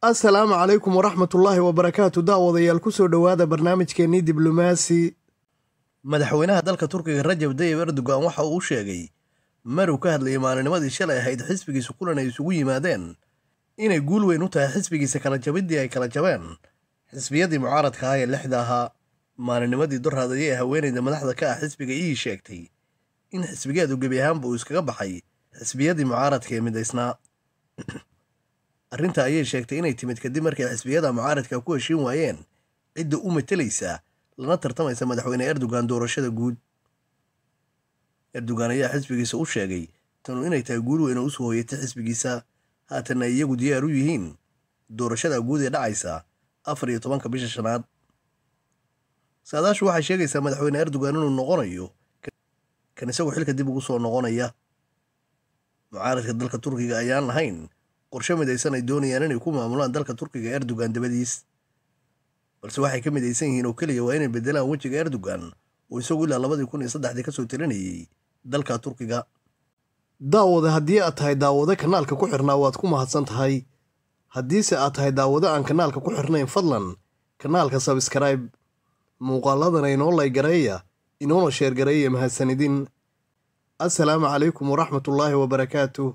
asalaamu calaykum waraxmatullaahi wabarakaatu daawadayaal kusoo dhowaada barnaamijkeenii diblomaasi madaxweynaha dalka turkiga rajab dayib erdogan waxa uu u sheegay mar uu ka hadlayay maalinimadii shalay ahayd xisbigiisa kulan ay isugu yimaadeen inay guul weyn u tahay xisbigiisa kala jabiddii ay kala jabeen xisbiyadii mucaaradka ah ee lixda ahaa maalinimadii doraad ayay haweenayda madaxda ka ah xisbiga ii sheegtay in xisbigeedu gebi ahaanba uu iskaga baxay xisbiyadii mucaaradka ee midaysnaa arrinta ayay sheegtay inay timid kadib markay xisbiyada mucaaradka ku heshiin waayeen cidda u matelaysa lana tartamaysa madaxweyne erdogan doorashada guud erdogan ayaa xisbigiisa u sheegay tanu inay tahay guul weyna usoo hoyatay xisbigiisa haatan ay iyagu diyaar u yihiin doorashada guud ee dhacaysa afar iyo tobanka bisha shanaad saadaashu waxay sheegaysaa madaxweyne erdogan inuu noqonayo kan isagu xilka dib ugu soo noqonaya mucaaradka dalka turkiga ayaan lahayn qorshe midaysan ay doonayaan inay ku maamulaan dalka turkiga erdogan dabadiis balse waxay ka midaysan yihiin oo keliya waa inay bedelaan wejiga erdogan oo isagu ilaa labadii kun iyo saddexdii ka soo talinayay dalka turkiga daawada haddii aad tahay daawado kanaalka ku xirnaa waad ku mahadsan tahay haddiise aad tahay daawado aan kanaalka ku xirnayn fadlan kanaalka sabskraibe muuqaaladana inoo laygareeya inoona sheergareeya mahadsanidin assalaamu calaykum waraxmatullaahi wabarakaatuh